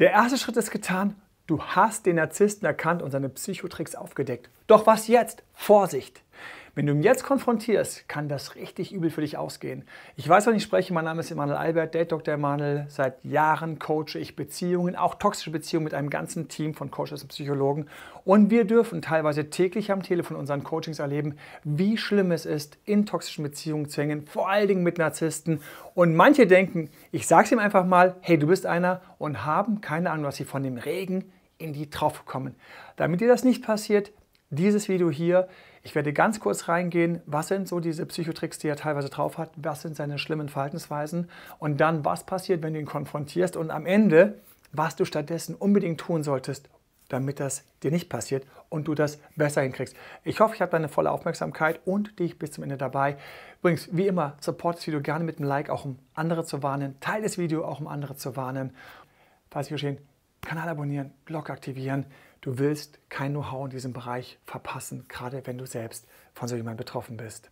Der erste Schritt ist getan. Du hast den Narzissten erkannt und seine Psychotricks aufgedeckt. Doch was jetzt? Vorsicht! Wenn du ihn jetzt konfrontierst, kann das richtig übel für dich ausgehen. Ich weiß, wann ich spreche. Mein Name ist Emanuel Albert, Date Dr. Emanuel. Seit Jahren coache ich Beziehungen, auch toxische Beziehungen mit einem ganzen Team von Coaches und Psychologen. Und wir dürfen teilweise täglich am Telefon unseren Coachings erleben, wie schlimm es ist, in toxischen Beziehungen zu hängen, vor allen Dingen mit Narzissten. Und manche denken, ich sage es ihm einfach mal, hey, du bist einer und haben keine Ahnung, was sie von dem Regen in die Traufe kommen. Damit dir das nicht passiert, dieses Video hier ich werde ganz kurz reingehen, was sind so diese Psychotricks, die er teilweise drauf hat, was sind seine schlimmen Verhaltensweisen und dann, was passiert, wenn du ihn konfrontierst und am Ende, was du stattdessen unbedingt tun solltest, damit das dir nicht passiert und du das besser hinkriegst. Ich hoffe, ich habe deine volle Aufmerksamkeit und dich bis zum Ende dabei. Übrigens, wie immer, support das Video gerne mit einem Like, auch um andere zu warnen. Teil das Video auch, um andere zu warnen. Falls geschehen, Kanal abonnieren, Glocke aktivieren. Du willst kein Know-how in diesem Bereich verpassen, gerade wenn du selbst von so jemandem betroffen bist.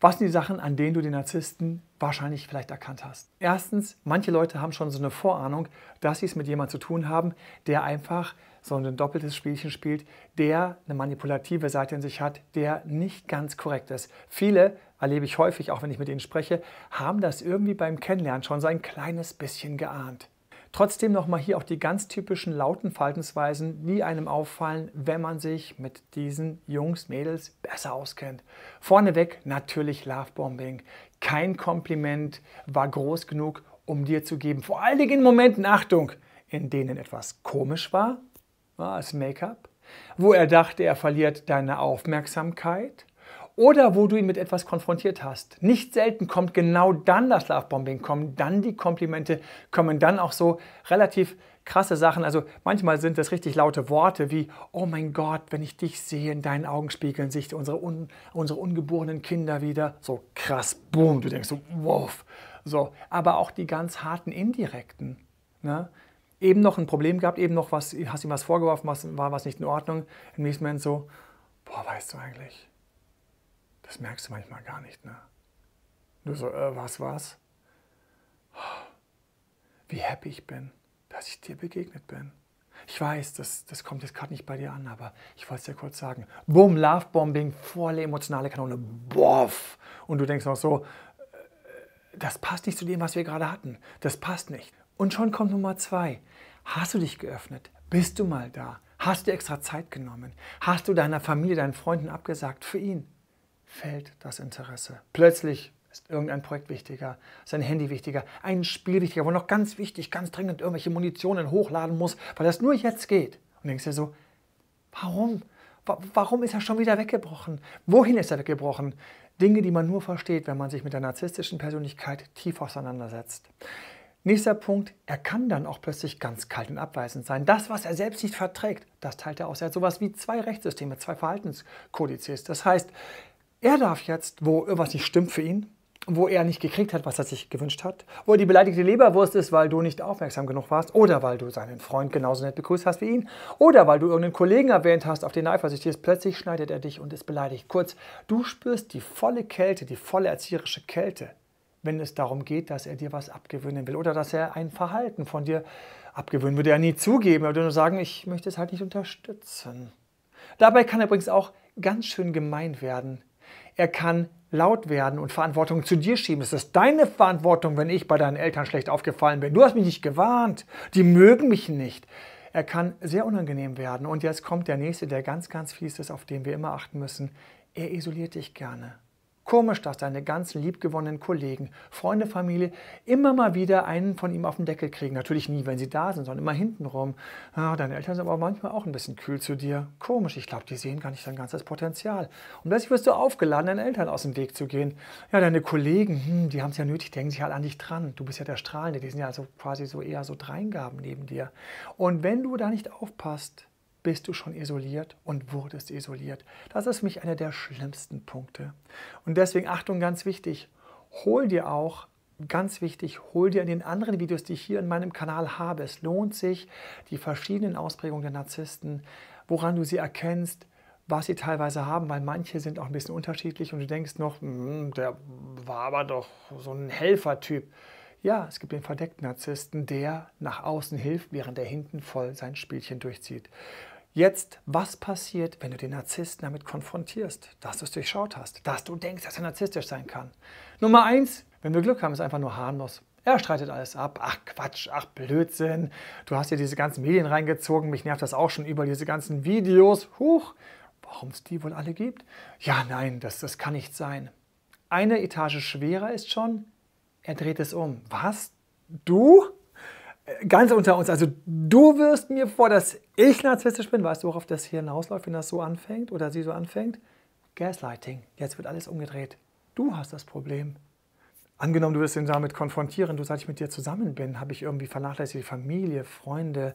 Was sind die Sachen, an denen du den Narzissten wahrscheinlich vielleicht erkannt hast? Erstens, manche Leute haben schon so eine Vorahnung, dass sie es mit jemandem zu tun haben, der einfach so ein doppeltes Spielchen spielt, der eine manipulative Seite in sich hat, der nicht ganz korrekt ist. Viele, erlebe ich häufig, auch wenn ich mit ihnen spreche, haben das irgendwie beim Kennenlernen schon so ein kleines bisschen geahnt. Trotzdem nochmal hier auch die ganz typischen lauten Verhaltensweisen, die einem auffallen, wenn man sich mit diesen Jungs, Mädels besser auskennt. Vorneweg natürlich Lovebombing. Kein Kompliment war groß genug, um dir zu geben. Vor allen Dingen in Momenten, Achtung, in denen etwas komisch war, war es Make-up, wo er dachte, er verliert deine Aufmerksamkeit oder wo du ihn mit etwas konfrontiert hast. Nicht selten kommt genau dann das Lovebombing, kommen dann die Komplimente, kommen dann auch so relativ krasse Sachen. Also manchmal sind das richtig laute Worte wie, oh mein Gott, wenn ich dich sehe, in deinen Augen spiegeln sich unsere, un unsere ungeborenen Kinder wieder. So krass, boom, du denkst so, wow. So, aber auch die ganz harten indirekten. Ne? Eben noch ein Problem gehabt, eben noch was, hast ihm was vorgeworfen, was, war was nicht in Ordnung. Im nächsten Moment so, boah, weißt du eigentlich, das merkst du manchmal gar nicht, ne? Nur so, äh, was, was? Wie happy ich bin, dass ich dir begegnet bin. Ich weiß, das, das kommt jetzt gerade nicht bei dir an, aber ich wollte es dir kurz sagen. Boom, Lovebombing, volle emotionale Kanone, boff. Und du denkst noch so, äh, das passt nicht zu dem, was wir gerade hatten. Das passt nicht. Und schon kommt Nummer zwei. Hast du dich geöffnet? Bist du mal da? Hast du extra Zeit genommen? Hast du deiner Familie, deinen Freunden abgesagt für ihn? fällt das Interesse. Plötzlich ist irgendein Projekt wichtiger, sein Handy wichtiger, ein Spiel wichtiger, wo noch ganz wichtig, ganz dringend irgendwelche Munitionen hochladen muss, weil das nur jetzt geht. Und denkst dir so, warum? Warum ist er schon wieder weggebrochen? Wohin ist er weggebrochen? Dinge, die man nur versteht, wenn man sich mit der narzisstischen Persönlichkeit tief auseinandersetzt. Nächster Punkt, er kann dann auch plötzlich ganz kalt und abweisend sein. Das, was er selbst nicht verträgt, das teilt er aus. Er hat sowas wie zwei Rechtssysteme, zwei Verhaltenskodizes. Das heißt, er darf jetzt, wo irgendwas nicht stimmt für ihn, wo er nicht gekriegt hat, was er sich gewünscht hat, wo er die beleidigte Leberwurst ist, weil du nicht aufmerksam genug warst oder weil du seinen Freund genauso nett begrüßt hast wie ihn oder weil du irgendeinen Kollegen erwähnt hast, auf den er eifersüchtig ist, plötzlich schneidet er dich und ist beleidigt. Kurz, du spürst die volle Kälte, die volle erzieherische Kälte, wenn es darum geht, dass er dir was abgewöhnen will oder dass er ein Verhalten von dir abgewöhnen würde er nie zugeben, er würde nur sagen, ich möchte es halt nicht unterstützen. Dabei kann er übrigens auch ganz schön gemein werden er kann laut werden und Verantwortung zu dir schieben. Es ist deine Verantwortung, wenn ich bei deinen Eltern schlecht aufgefallen bin. Du hast mich nicht gewarnt. Die mögen mich nicht. Er kann sehr unangenehm werden. Und jetzt kommt der nächste, der ganz, ganz fies ist, auf den wir immer achten müssen. Er isoliert dich gerne. Komisch, dass deine ganzen liebgewonnenen Kollegen, Freunde, Familie immer mal wieder einen von ihm auf den Deckel kriegen. Natürlich nie, wenn sie da sind, sondern immer hintenrum. Ja, deine Eltern sind aber manchmal auch ein bisschen kühl zu dir. Komisch, ich glaube, die sehen gar nicht dein ganzes Potenzial. Und plötzlich wirst du aufgeladen, deinen Eltern aus dem Weg zu gehen. Ja, deine Kollegen, hm, die haben es ja nötig, denken sich halt an dich dran. Du bist ja der Strahlende, die sind ja also quasi so eher so Dreingaben neben dir. Und wenn du da nicht aufpasst, bist du schon isoliert und wurdest isoliert. Das ist für mich einer der schlimmsten Punkte. Und deswegen Achtung, ganz wichtig, hol dir auch ganz wichtig, hol dir in den anderen Videos, die ich hier in meinem Kanal habe, es lohnt sich, die verschiedenen Ausprägungen der Narzissten, woran du sie erkennst, was sie teilweise haben, weil manche sind auch ein bisschen unterschiedlich und du denkst noch, hm, der war aber doch so ein Helfertyp. Ja, es gibt den verdeckten Narzissten, der nach außen hilft, während er hinten voll sein Spielchen durchzieht. Jetzt, was passiert, wenn du den Narzissten damit konfrontierst, dass du es durchschaut hast, dass du denkst, dass er narzisstisch sein kann? Nummer eins, wenn wir Glück haben, ist einfach nur harmlos. Er streitet alles ab. Ach Quatsch, ach Blödsinn. Du hast dir diese ganzen Medien reingezogen. Mich nervt das auch schon über diese ganzen Videos. Huch, warum es die wohl alle gibt? Ja, nein, das, das kann nicht sein. Eine Etage schwerer ist schon, er dreht es um. Was? Du? ganz unter uns, also du wirst mir vor, dass ich narzisstisch bin. Weißt du, worauf das hier hinausläuft, wenn das so anfängt oder sie so anfängt? Gaslighting. Jetzt wird alles umgedreht. Du hast das Problem. Angenommen, du wirst ihn damit konfrontieren, du, seit ich mit dir zusammen bin, habe ich irgendwie vernachlässigt, Familie, Freunde,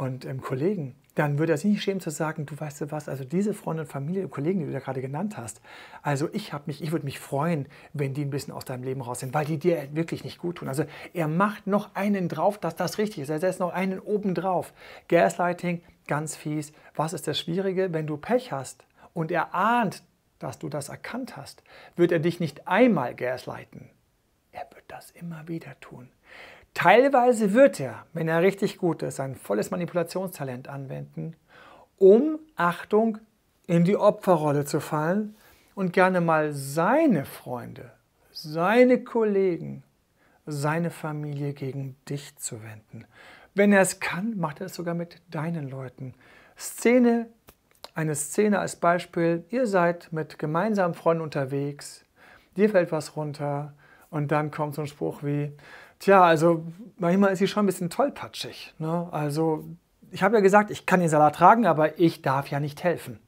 und ähm, Kollegen, dann würde er sich nicht schämen zu sagen, du weißt du was, also diese Freunde und Familie und Kollegen, die du da gerade genannt hast, also ich habe mich, ich würde mich freuen, wenn die ein bisschen aus deinem Leben raus sind, weil die dir wirklich nicht gut tun. Also er macht noch einen drauf, dass das richtig ist. Er setzt noch einen oben drauf. Gaslighting, ganz fies. Was ist das Schwierige, wenn du Pech hast und er ahnt, dass du das erkannt hast, wird er dich nicht einmal gaslighten. Er wird das immer wieder tun. Teilweise wird er, wenn er richtig gut ist, sein volles Manipulationstalent anwenden, um, Achtung, in die Opferrolle zu fallen und gerne mal seine Freunde, seine Kollegen, seine Familie gegen dich zu wenden. Wenn er es kann, macht er es sogar mit deinen Leuten. Szene, eine Szene als Beispiel, ihr seid mit gemeinsamen Freunden unterwegs, dir fällt was runter und dann kommt so ein Spruch wie, Tja, also manchmal ist sie schon ein bisschen tollpatschig. Ne? Also ich habe ja gesagt, ich kann den Salat tragen, aber ich darf ja nicht helfen.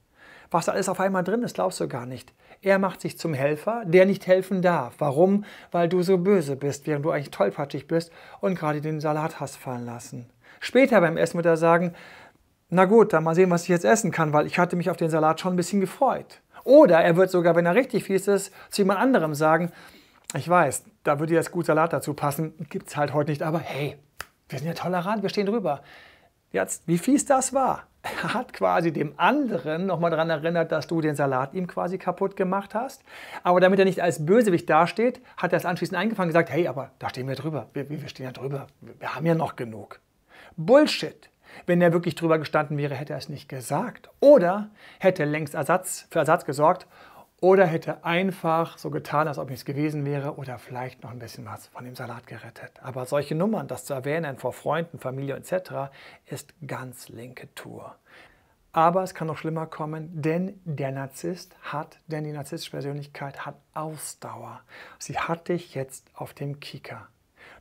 Was alles auf einmal drin ist, glaubst du gar nicht. Er macht sich zum Helfer, der nicht helfen darf. Warum? Weil du so böse bist, während du eigentlich tollpatschig bist und gerade den Salat hast fallen lassen. Später beim Essen wird er sagen, na gut, dann mal sehen, was ich jetzt essen kann, weil ich hatte mich auf den Salat schon ein bisschen gefreut. Oder er wird sogar, wenn er richtig fies ist, zu jemand anderem sagen, ich weiß, da würde jetzt gut Salat dazu passen. Gibt es halt heute nicht, aber hey, wir sind ja tolerant, wir stehen drüber. Jetzt, wie fies das war. Er hat quasi dem anderen nochmal daran erinnert, dass du den Salat ihm quasi kaputt gemacht hast. Aber damit er nicht als Bösewicht dasteht, hat er es anschließend eingefangen und gesagt, hey, aber da stehen wir drüber. Wir, wir stehen ja drüber. Wir haben ja noch genug. Bullshit. Wenn er wirklich drüber gestanden wäre, hätte er es nicht gesagt. Oder hätte längst Ersatz, für Ersatz gesorgt oder hätte einfach so getan, als ob nichts gewesen wäre oder vielleicht noch ein bisschen was von dem Salat gerettet. Aber solche Nummern, das zu erwähnen vor Freunden, Familie etc., ist ganz linke Tour. Aber es kann noch schlimmer kommen, denn der Narzisst hat, denn die narzisstische Persönlichkeit hat Ausdauer. Sie hat dich jetzt auf dem Kicker.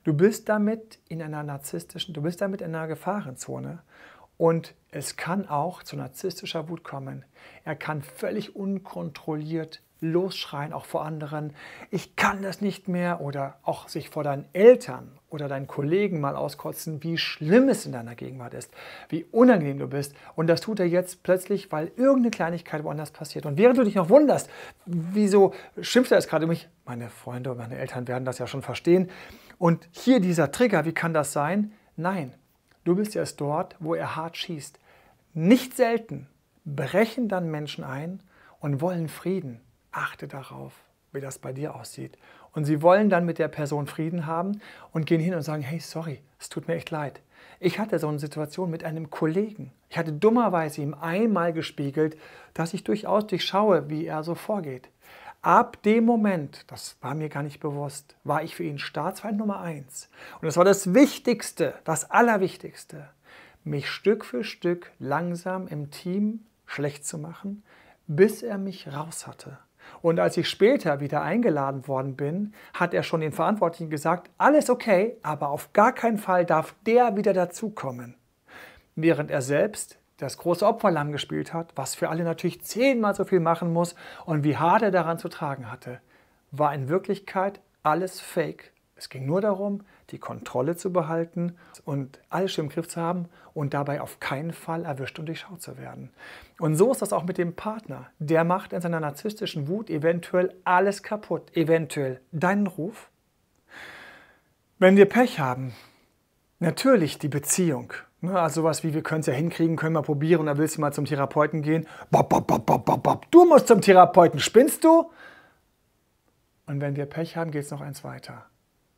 Du bist damit in einer narzisstischen, du bist damit in einer Gefahrenzone und es kann auch zu narzisstischer Wut kommen. Er kann völlig unkontrolliert losschreien, auch vor anderen, ich kann das nicht mehr oder auch sich vor deinen Eltern oder deinen Kollegen mal auskotzen, wie schlimm es in deiner Gegenwart ist, wie unangenehm du bist. Und das tut er jetzt plötzlich, weil irgendeine Kleinigkeit woanders passiert. Und während du dich noch wunderst, wieso schimpft er es gerade um mich, meine Freunde und meine Eltern werden das ja schon verstehen. Und hier dieser Trigger, wie kann das sein? Nein, Du bist erst dort, wo er hart schießt. Nicht selten brechen dann Menschen ein und wollen Frieden. Achte darauf, wie das bei dir aussieht. Und sie wollen dann mit der Person Frieden haben und gehen hin und sagen, hey, sorry, es tut mir echt leid. Ich hatte so eine Situation mit einem Kollegen. Ich hatte dummerweise ihm einmal gespiegelt, dass ich durchaus durchschaue, wie er so vorgeht. Ab dem Moment, das war mir gar nicht bewusst, war ich für ihn Staatsfeind Nummer eins. Und das war das Wichtigste, das Allerwichtigste, mich Stück für Stück langsam im Team schlecht zu machen, bis er mich raus hatte. Und als ich später wieder eingeladen worden bin, hat er schon den Verantwortlichen gesagt, alles okay, aber auf gar keinen Fall darf der wieder dazukommen. Während er selbst das große Opferlamm gespielt hat, was für alle natürlich zehnmal so viel machen muss und wie hart er daran zu tragen hatte, war in Wirklichkeit alles Fake. Es ging nur darum, die Kontrolle zu behalten und alles schön im Griff zu haben und dabei auf keinen Fall erwischt und durchschaut zu werden. Und so ist das auch mit dem Partner. Der macht in seiner narzisstischen Wut eventuell alles kaputt, eventuell deinen Ruf. Wenn wir Pech haben, natürlich die Beziehung also was wie, wir können es ja hinkriegen, können wir probieren, da willst du mal zum Therapeuten gehen. Bop, bop, bop, bop, bop, bop. Du musst zum Therapeuten, spinnst du? Und wenn wir Pech haben, geht es noch eins weiter.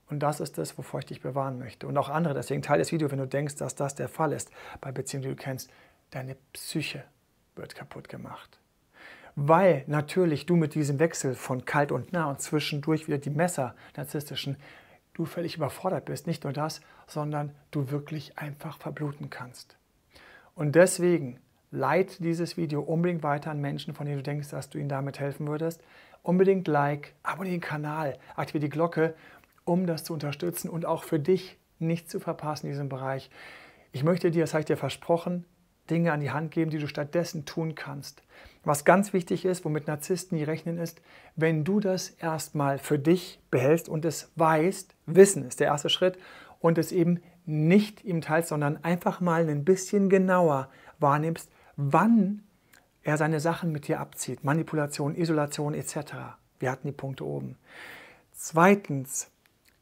Und das ist es, wovor ich dich bewahren möchte. Und auch andere, deswegen teile das Video, wenn du denkst, dass das der Fall ist. Bei Beziehungen, die du kennst, deine Psyche wird kaputt gemacht. Weil natürlich du mit diesem Wechsel von kalt und nah und zwischendurch wieder die Messer narzisstischen du völlig überfordert bist. Nicht nur das, sondern du wirklich einfach verbluten kannst. Und deswegen leit dieses Video unbedingt weiter an Menschen, von denen du denkst, dass du ihnen damit helfen würdest. Unbedingt like, abonniere den Kanal, aktiviere die Glocke, um das zu unterstützen und auch für dich nichts zu verpassen in diesem Bereich. Ich möchte dir, das habe ich dir versprochen, Dinge an die Hand geben, die du stattdessen tun kannst. Was ganz wichtig ist, womit Narzissten nie rechnen, ist, wenn du das erstmal für dich behältst und es weißt, Wissen ist der erste Schritt und es eben nicht ihm teilst, sondern einfach mal ein bisschen genauer wahrnimmst, wann er seine Sachen mit dir abzieht. Manipulation, Isolation etc. Wir hatten die Punkte oben. Zweitens,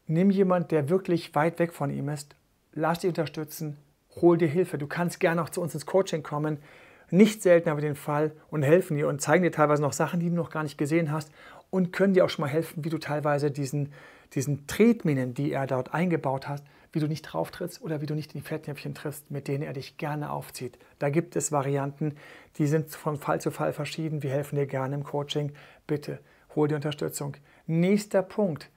nimm jemand, der wirklich weit weg von ihm ist, lass dich unterstützen, hol dir Hilfe. Du kannst gerne auch zu uns ins Coaching kommen. Nicht selten haben wir den Fall und helfen dir und zeigen dir teilweise noch Sachen, die du noch gar nicht gesehen hast und können dir auch schon mal helfen, wie du teilweise diesen, diesen Tretminen, die er dort eingebaut hat, wie du nicht drauf trittst oder wie du nicht in die Fettnäpfchen triffst, mit denen er dich gerne aufzieht. Da gibt es Varianten, die sind von Fall zu Fall verschieden. Wir helfen dir gerne im Coaching. Bitte hol dir Unterstützung. Nächster Punkt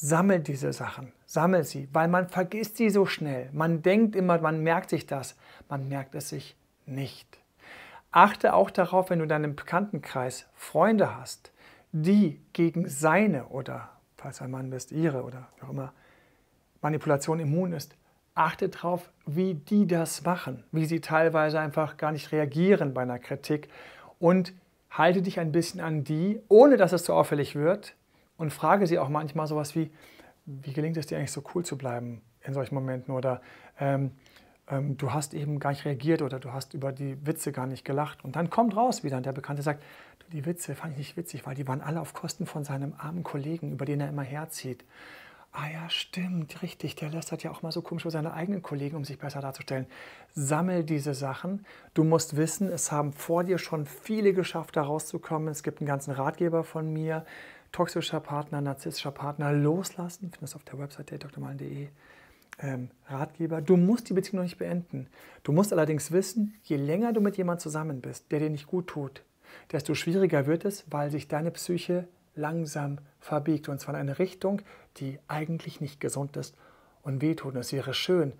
sammel diese Sachen, sammel sie, weil man vergisst sie so schnell. Man denkt immer, man merkt sich das, man merkt es sich nicht. Achte auch darauf, wenn du in deinem Bekanntenkreis Freunde hast, die gegen seine oder, falls ein Mann bist, ihre oder wie auch immer, Manipulation immun ist. Achte darauf, wie die das machen, wie sie teilweise einfach gar nicht reagieren bei einer Kritik und halte dich ein bisschen an die, ohne dass es zu auffällig wird, und frage sie auch manchmal sowas wie, wie gelingt es dir eigentlich so cool zu bleiben in solchen Momenten oder ähm, ähm, du hast eben gar nicht reagiert oder du hast über die Witze gar nicht gelacht. Und dann kommt raus wieder und der Bekannte sagt, die Witze fand ich nicht witzig, weil die waren alle auf Kosten von seinem armen Kollegen, über den er immer herzieht. Ah ja, stimmt, richtig. Der lästert ja auch mal so komisch über seine eigenen Kollegen, um sich besser darzustellen. Sammel diese Sachen. Du musst wissen, es haben vor dir schon viele geschafft, da rauszukommen. Es gibt einen ganzen Ratgeber von mir toxischer Partner, narzisstischer Partner loslassen. Findest du auf der Website datedrmalen.de ähm, Ratgeber. Du musst die Beziehung noch nicht beenden. Du musst allerdings wissen, je länger du mit jemandem zusammen bist, der dir nicht gut tut, desto schwieriger wird es, weil sich deine Psyche langsam verbiegt. Und zwar in eine Richtung, die eigentlich nicht gesund ist und wehtut. Und es wäre schön,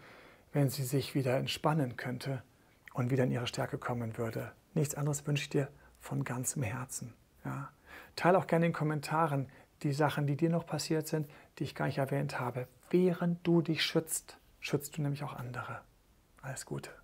wenn sie sich wieder entspannen könnte und wieder in ihre Stärke kommen würde. Nichts anderes wünsche ich dir von ganzem Herzen. Ja. Teile auch gerne in den Kommentaren die Sachen, die dir noch passiert sind, die ich gar nicht erwähnt habe. Während du dich schützt, schützt du nämlich auch andere. Alles Gute.